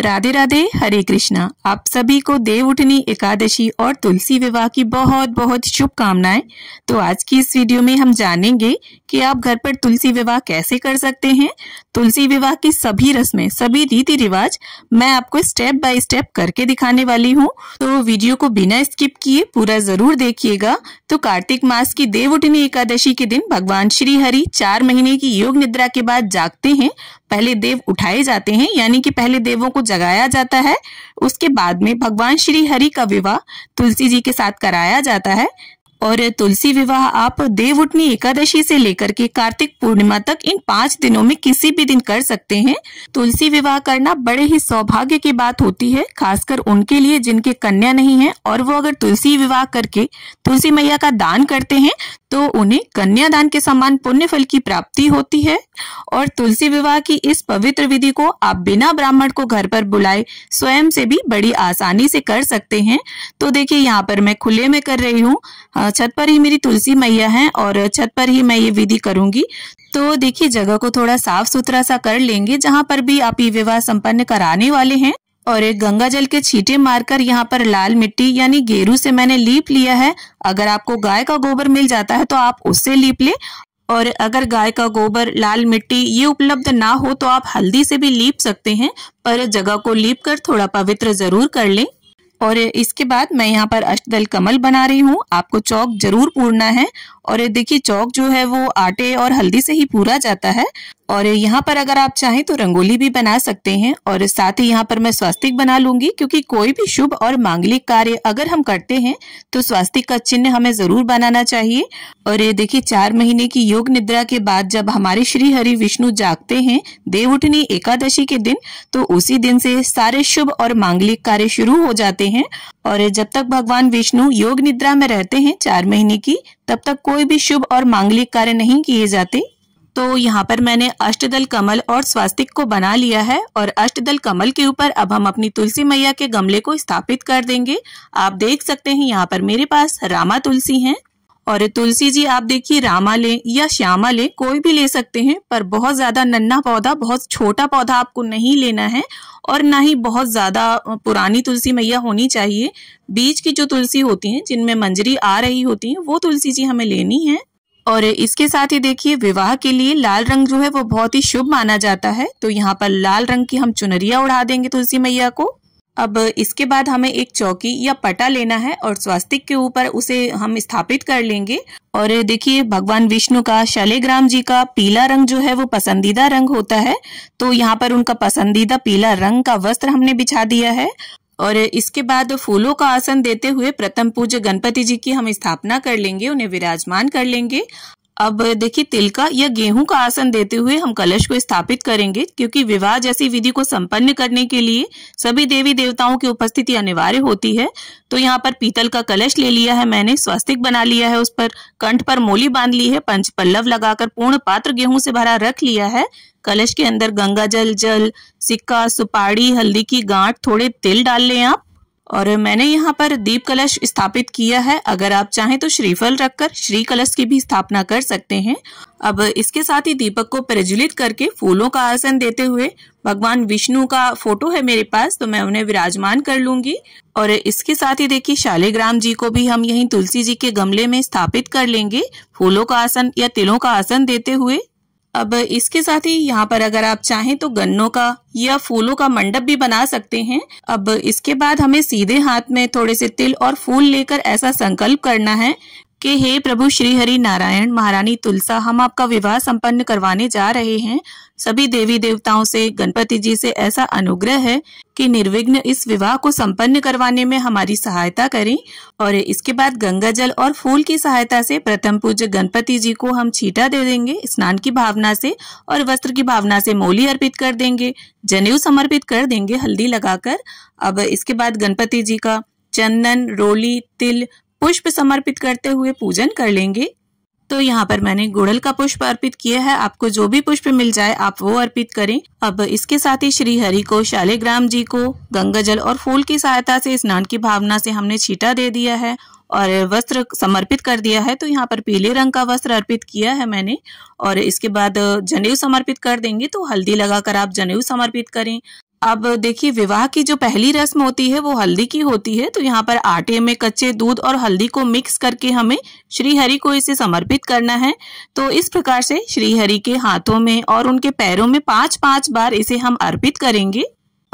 राधे राधे हरे कृष्णा आप सभी को देव उठनी एकादशी और तुलसी विवाह की बहुत बहुत शुभकामनाएं तो आज की इस वीडियो में हम जानेंगे कि आप घर पर तुलसी विवाह कैसे कर सकते हैं तुलसी विवाह की सभी रस्में सभी रीति रिवाज मैं आपको स्टेप बाय स्टेप करके दिखाने वाली हूँ तो वीडियो को बिना स्किप किए पूरा जरूर देखिएगा तो कार्तिक मास की देव उठनी एकादशी के दिन भगवान श्री हरि चार महीने की योग निद्रा के बाद जागते हैं पहले देव उठाए जाते हैं यानी कि पहले देवों को जगाया जाता है उसके बाद में भगवान श्री हरि का विवाह तुलसी जी के साथ कराया जाता है और तुलसी विवाह आप देवउठनी एकादशी से लेकर के कार्तिक पूर्णिमा तक इन पांच दिनों में किसी भी दिन कर सकते हैं तुलसी विवाह करना बड़े ही सौभाग्य की बात होती है खासकर उनके लिए जिनके कन्या नहीं है और वो अगर तुलसी विवाह करके तुलसी मैया का दान करते हैं तो उन्हें कन्यादान के समान पुण्य फल की प्राप्ति होती है और तुलसी विवाह की इस पवित्र विधि को आप बिना ब्राह्मण को घर पर बुलाए स्वयं से भी बड़ी आसानी से कर सकते हैं तो देखिए यहाँ पर मैं खुले में कर रही हूँ हाँ, छत पर ही मेरी तुलसी मैया है और छत पर ही मैं ये विधि करूंगी तो देखिए जगह को थोड़ा साफ सुथरा सा कर लेंगे जहाँ पर भी आप ये विवाह संपन्न कराने वाले हैं और एक गंगा जल के छींटे मारकर यहाँ पर लाल मिट्टी यानी गेरू से मैंने लीप लिया है अगर आपको गाय का गोबर मिल जाता है तो आप उससे लीप ले और अगर गाय का गोबर लाल मिट्टी ये उपलब्ध ना हो तो आप हल्दी से भी लीप सकते हैं पर जगह को लीप कर थोड़ा पवित्र जरूर कर लें और इसके बाद मैं यहाँ पर अष्टदल कमल बना रही हूँ आपको चौक जरूर पूरना है और देखिए चौक जो है वो आटे और हल्दी से ही पूरा जाता है और यहाँ पर अगर आप चाहें तो रंगोली भी बना सकते हैं और साथ ही यहाँ पर मैं स्वास्तिक बना लूंगी क्योंकि कोई भी शुभ और मांगलिक कार्य अगर हम करते हैं तो स्वास्तिक का चिन्ह हमें जरूर बनाना चाहिए और ये देखिए चार महीने की योग निद्रा के बाद जब हमारे श्री हरि विष्णु जागते हैं देव उठनी एकादशी के दिन तो उसी दिन से सारे शुभ और मांगलिक कार्य शुरू हो जाते हैं और जब तक भगवान विष्णु योग निद्रा में रहते हैं चार महीने की तब तक कोई भी शुभ और मांगलिक कार्य नहीं किए जाते तो यहाँ पर मैंने अष्टदल कमल और स्वास्तिक को बना लिया है और अष्टदल कमल के ऊपर अब हम अपनी तुलसी मैया के गमले को स्थापित कर देंगे आप देख सकते हैं यहाँ पर मेरे पास रामा तुलसी है और तुलसी जी आप देखिए रामा ले या श्यामा ले कोई भी ले सकते हैं पर बहुत ज्यादा नन्ना पौधा बहुत छोटा पौधा आपको नहीं लेना है और ना ही बहुत ज्यादा पुरानी तुलसी मैया होनी चाहिए बीच की जो तुलसी होती है जिनमें मंजरी आ रही होती है वो तुलसी जी हमें लेनी है और इसके साथ ही देखिए विवाह के लिए लाल रंग जो है वो बहुत ही शुभ माना जाता है तो यहाँ पर लाल रंग की हम चुनरिया उड़ा देंगे तुलसी मैया को अब इसके बाद हमें एक चौकी या पटा लेना है और स्वास्तिक के ऊपर उसे हम स्थापित कर लेंगे और देखिए भगवान विष्णु का शलेग्राम जी का पीला रंग जो है वो पसंदीदा रंग होता है तो यहाँ पर उनका पसंदीदा पीला रंग का वस्त्र हमने बिछा दिया है और इसके बाद फूलों का आसन देते हुए प्रथम पूज्य गणपति जी की हम स्थापना कर लेंगे उन्हें विराजमान कर लेंगे अब देखिए तिल का या गेहूं का आसन देते हुए हम कलश को स्थापित करेंगे क्योंकि विवाह जैसी विधि को संपन्न करने के लिए सभी देवी देवताओं की उपस्थिति अनिवार्य होती है तो यहाँ पर पीतल का कलश ले लिया है मैंने स्वास्तिक बना लिया है उस पर कंठ पर मोली बांध ली है पंच पल्लव लगाकर पूर्ण पात्र गेहूं से भरा रख लिया है कलश के अंदर गंगा जल जल सिक्का सुपाड़ी हल्दी की गांठ थोड़े तिल डाल लें आप और मैंने यहाँ पर दीप कलश स्थापित किया है अगर आप चाहें तो श्रीफल रखकर श्री कलश की भी स्थापना कर सकते हैं अब इसके साथ ही दीपक को प्रज्वलित करके फूलों का आसन देते हुए भगवान विष्णु का फोटो है मेरे पास तो मैं उन्हें विराजमान कर लूंगी और इसके साथ ही देखिए शालिग्राम जी को भी हम यहीं तुलसी जी के गमले में स्थापित कर लेंगे फूलों का आसन या तिलों का आसन देते हुए अब इसके साथ ही यहाँ पर अगर आप चाहें तो गन्नों का या फूलों का मंडप भी बना सकते हैं अब इसके बाद हमें सीधे हाथ में थोड़े से तिल और फूल लेकर ऐसा संकल्प करना है कि हे प्रभु श्री हरि नारायण महारानी तुलसा हम आपका विवाह संपन्न करवाने जा रहे हैं सभी देवी देवताओं से गणपति जी से ऐसा अनुग्रह है कि निर्विघ्न इस विवाह को संपन्न करवाने में हमारी सहायता करें और इसके बाद गंगा जल और फूल की सहायता से प्रथम पूज्य गणपति जी को हम छीटा दे देंगे स्नान की भावना से और वस्त्र की भावना से मोली अर्पित कर देंगे जनेऊ समर्पित कर देंगे हल्दी लगाकर अब इसके बाद गणपति जी का चंदन रोली तिल पुष्प समर्पित करते हुए पूजन कर लेंगे तो यहाँ पर मैंने गुड़ल का पुष्प अर्पित किया है आपको जो भी पुष्प मिल जाए आप वो अर्पित करें अब इसके साथ ही श्री हरि को शालेग्राम जी को गंगा जल और फूल की सहायता से स्नान की भावना से हमने छीटा दे दिया है और वस्त्र समर्पित कर दिया है तो यहाँ पर पीले रंग का वस्त्र अर्पित किया है मैंने और इसके बाद जनेऊ समर्पित कर देंगे तो हल्दी लगाकर आप जनेऊ समर्पित करें अब देखिए विवाह की जो पहली रस्म होती है वो हल्दी की होती है तो यहाँ पर आटे में कच्चे दूध और हल्दी को मिक्स करके हमें श्रीहरि को इसे समर्पित करना है तो इस प्रकार से श्रीहरि के हाथों में और उनके पैरों में पांच पांच बार इसे हम अर्पित करेंगे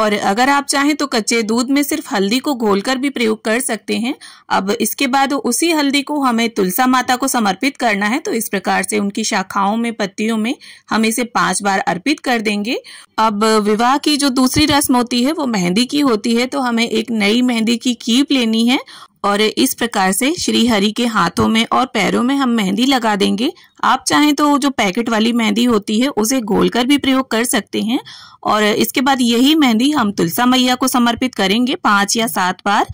और अगर आप चाहें तो कच्चे दूध में सिर्फ हल्दी को घोलकर भी प्रयोग कर सकते हैं अब इसके बाद उसी हल्दी को हमें तुलसा माता को समर्पित करना है तो इस प्रकार से उनकी शाखाओं में पत्तियों में हम इसे पांच बार अर्पित कर देंगे अब विवाह की जो दूसरी रस्म होती है वो मेहंदी की होती है तो हमें एक नई मेहंदी की कीप लेनी है और इस प्रकार से श्री हरि के हाथों में और पैरों में हम मेहंदी लगा देंगे आप चाहें तो जो पैकेट वाली मेहंदी होती है उसे घोलकर भी प्रयोग कर सकते हैं और इसके बाद यही मेहंदी हम तुलसा मैया को समर्पित करेंगे पांच या सात बार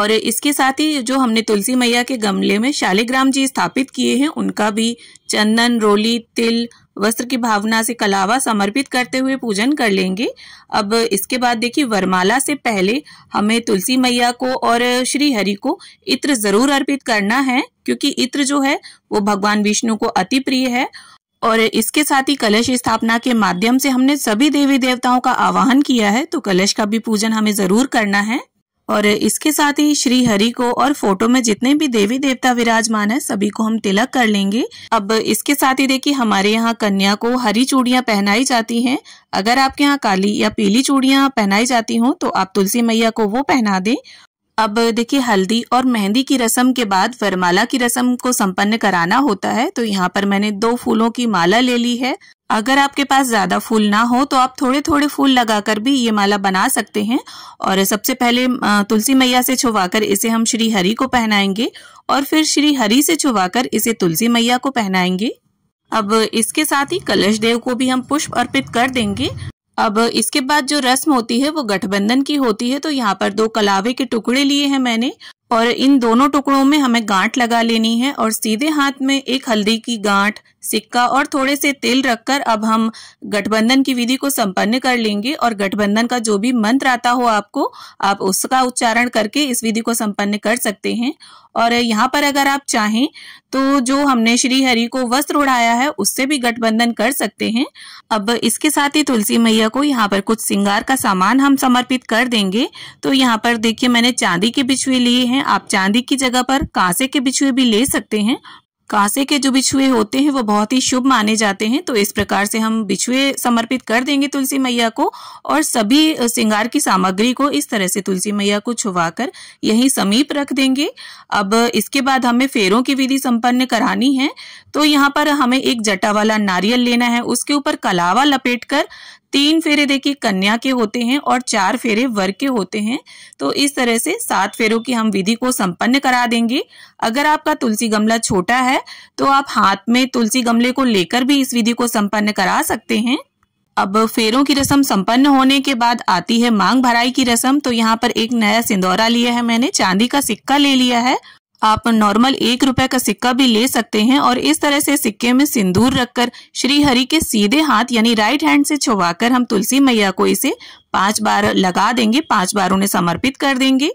और इसके साथ ही जो हमने तुलसी मैया के गमले में शालिग्राम जी स्थापित किए हैं उनका भी चंदन रोली तिल वस्त्र की भावना से कलावा समर्पित करते हुए पूजन कर लेंगे अब इसके बाद देखिए वरमाला से पहले हमें तुलसी मैया को और श्री हरि को इत्र जरूर अर्पित करना है क्योंकि इत्र जो है वो भगवान विष्णु को अति प्रिय है और इसके साथ ही कलश स्थापना के माध्यम से हमने सभी देवी देवताओं का आवाहन किया है तो कलश का भी पूजन हमें जरूर करना है और इसके साथ ही श्री हरि को और फोटो में जितने भी देवी देवता विराजमान है सभी को हम तिलक कर लेंगे अब इसके साथ ही देखिए हमारे यहाँ कन्या को हरी चूड़ियाँ पहनाई जाती हैं अगर आपके यहाँ काली या पीली चूड़ियाँ पहनाई जाती हों तो आप तुलसी मैया को वो पहना दें अब देखिए हल्दी और मेहंदी की रस्म के बाद वरमाला की रस्म को संपन्न कराना होता है तो यहाँ पर मैंने दो फूलों की माला ले ली है अगर आपके पास ज़्यादा फूल ना हो तो आप थोड़े थोड़े फूल लगाकर भी ये माला बना सकते हैं और सबसे पहले तुलसी मैया से छुवाकर इसे हम श्री हरि को पहनाएंगे और फिर श्री हरि से छुवाकर इसे तुलसी मैया को पहनाएंगे अब इसके साथ ही कलश देव को भी हम पुष्प अर्पित कर देंगे अब इसके बाद जो रस्म होती है वो गठबंधन की होती है तो यहाँ पर दो कलावे के टुकड़े लिए हैं मैंने और इन दोनों टुकड़ों में हमें गांठ लगा लेनी है और सीधे हाथ में एक हल्दी की गांठ सिक्का और थोड़े से तेल रखकर अब हम गठबंधन की विधि को संपन्न कर लेंगे और गठबंधन का जो भी मंत्र आता हो आपको आप उसका उच्चारण करके इस विधि को संपन्न कर सकते हैं और यहाँ पर अगर आप चाहें तो जो हमने श्री हरि को वस्त्र उड़ाया है उससे भी गठबंधन कर सकते हैं अब इसके साथ ही तुलसी मैया को यहाँ पर कुछ श्रृंगार का सामान हम समर्पित कर देंगे तो यहाँ पर देखिए मैंने चांदी के बिछुए लिए हैं हैं आप चांदी की जगह पर कांसे के बिछुए भी ले सकते हैं कांसे के जो बिछुए होते हैं वो बहुत ही शुभ माने जाते हैं तो इस प्रकार से हम बिछुए समर्पित कर देंगे तुलसी मैया को और सभी श्रृंगार की सामग्री को इस तरह से तुलसी मैया को छुवाकर यहीं समीप रख देंगे अब इसके बाद हमें फेरों की विधि संपन्न करानी है तो यहाँ पर हमें एक जटा वाला नारियल लेना है उसके ऊपर कलावा लपेट कर तीन फेरे देखिए कन्या के होते हैं और चार फेरे वर के होते हैं तो इस तरह से सात फेरों की हम विधि को संपन्न करा देंगे अगर आपका तुलसी गमला छोटा है तो आप हाथ में तुलसी गमले को लेकर भी इस विधि को संपन्न करा सकते हैं अब फेरों की रस्म संपन्न होने के बाद आती है मांग भराई की रस्म तो यहाँ पर एक नया सिंदौरा लिया है मैंने चांदी का सिक्का ले लिया है आप नॉर्मल एक रुपए का सिक्का भी ले सकते हैं और इस तरह से सिक्के में सिंदूर रखकर श्री हरि के सीधे हाथ यानी राइट हैंड से छुवाकर हम तुलसी मैया को इसे पांच बार लगा देंगे पांच बार उन्हें समर्पित कर देंगे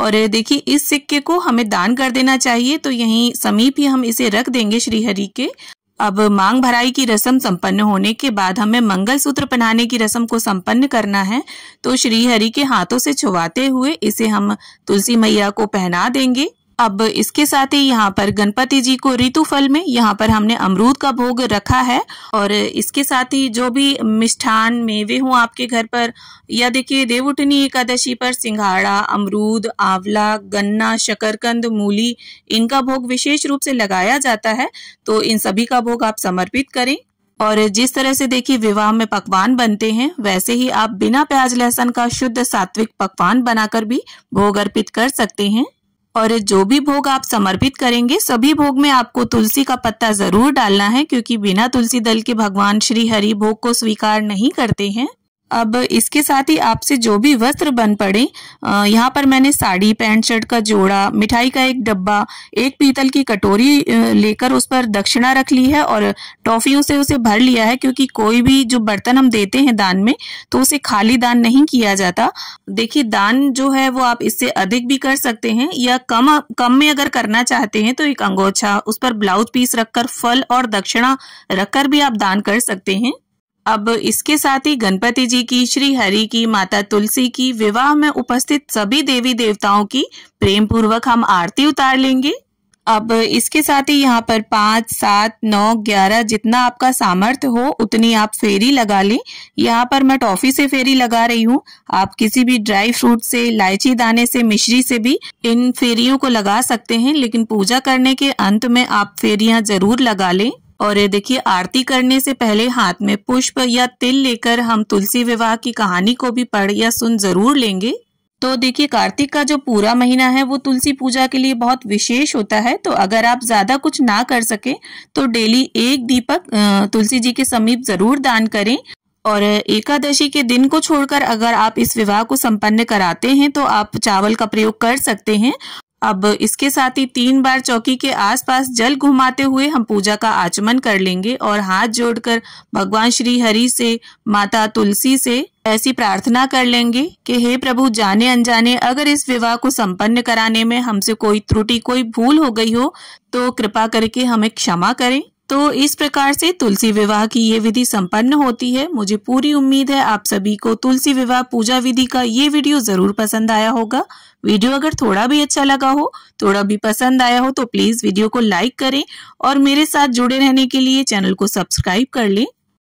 और देखिए इस सिक्के को हमें दान कर देना चाहिए तो यहीं समीप ही हम इसे रख देंगे श्रीहरि के अब मांग भराई की रस्म संपन्न होने के बाद हमें मंगल सूत्र पहनाने की रस्म को संपन्न करना है तो श्रीहरि के हाथों से छुवाते हुए इसे हम तुलसी मैया को पहना देंगे अब इसके साथ ही यहाँ पर गणपति जी को ऋतु फल में यहाँ पर हमने अमरूद का भोग रखा है और इसके साथ ही जो भी मिष्ठान मेवे हों आपके घर पर या देखिए देवउठनी एकादशी पर सिंघाड़ा अमरूद आंवला गन्ना शकरकंद मूली इनका भोग विशेष रूप से लगाया जाता है तो इन सभी का भोग आप समर्पित करें और जिस तरह से देखिए विवाह में पकवान बनते हैं वैसे ही आप बिना प्याज लहसुन का शुद्ध सात्विक पकवान बनाकर भी भोग अर्पित कर सकते हैं और जो भी भोग आप समर्पित करेंगे सभी भोग में आपको तुलसी का पत्ता जरूर डालना है क्योंकि बिना तुलसी दल के भगवान श्री हरि भोग को स्वीकार नहीं करते हैं अब इसके साथ ही आपसे जो भी वस्त्र बन पड़े यहाँ पर मैंने साड़ी पैंट शर्ट का जोड़ा मिठाई का एक डब्बा एक पीतल की कटोरी लेकर उस पर दक्षिणा रख ली है और टॉफियों से उसे भर लिया है क्योंकि कोई भी जो बर्तन हम देते हैं दान में तो उसे खाली दान नहीं किया जाता देखिए दान जो है वो आप इससे अधिक भी कर सकते हैं या कम कम में अगर करना चाहते हैं तो एक अंगोछा उस पर ब्लाउज पीस रखकर फल और दक्षिणा रखकर भी आप दान कर सकते हैं अब इसके साथ ही गणपति जी की श्री हरि की माता तुलसी की विवाह में उपस्थित सभी देवी देवताओं की प्रेम पूर्वक हम आरती उतार लेंगे अब इसके साथ ही यहाँ पर पांच सात नौ ग्यारह जितना आपका सामर्थ्य हो उतनी आप फेरी लगा लें यहाँ पर मैं टॉफी से फेरी लगा रही हूँ आप किसी भी ड्राई फ्रूट से इलायची दाने से मिश्री से भी इन फेरियों को लगा सकते हैं लेकिन पूजा करने के अंत में आप फेरियाँ जरूर लगा लें और ये देखिए आरती करने से पहले हाथ में पुष्प या तिल लेकर हम तुलसी विवाह की कहानी को भी पढ़ या सुन जरूर लेंगे तो देखिए कार्तिक का जो पूरा महीना है वो तुलसी पूजा के लिए बहुत विशेष होता है तो अगर आप ज्यादा कुछ ना कर सके तो डेली एक दीपक तुलसी जी के समीप जरूर दान करें और एकादशी के दिन को छोड़कर अगर आप इस विवाह को संपन्न कराते हैं तो आप चावल का प्रयोग कर सकते हैं अब इसके साथ ही तीन बार चौकी के आसपास जल घुमाते हुए हम पूजा का आचमन कर लेंगे और हाथ जोड़कर भगवान श्री हरि से माता तुलसी से ऐसी प्रार्थना कर लेंगे कि हे प्रभु जाने अनजाने अगर इस विवाह को संपन्न कराने में हमसे कोई त्रुटि कोई भूल हो गई हो तो कृपा करके हमें क्षमा करें तो इस प्रकार से तुलसी विवाह की ये विधि संपन्न होती है मुझे पूरी उम्मीद है आप सभी को तुलसी विवाह पूजा विधि का ये वीडियो जरूर पसंद आया होगा वीडियो अगर थोड़ा भी अच्छा लगा हो थोड़ा भी पसंद आया हो तो प्लीज वीडियो को लाइक करें और मेरे साथ जुड़े रहने के लिए चैनल को सब्सक्राइब कर लें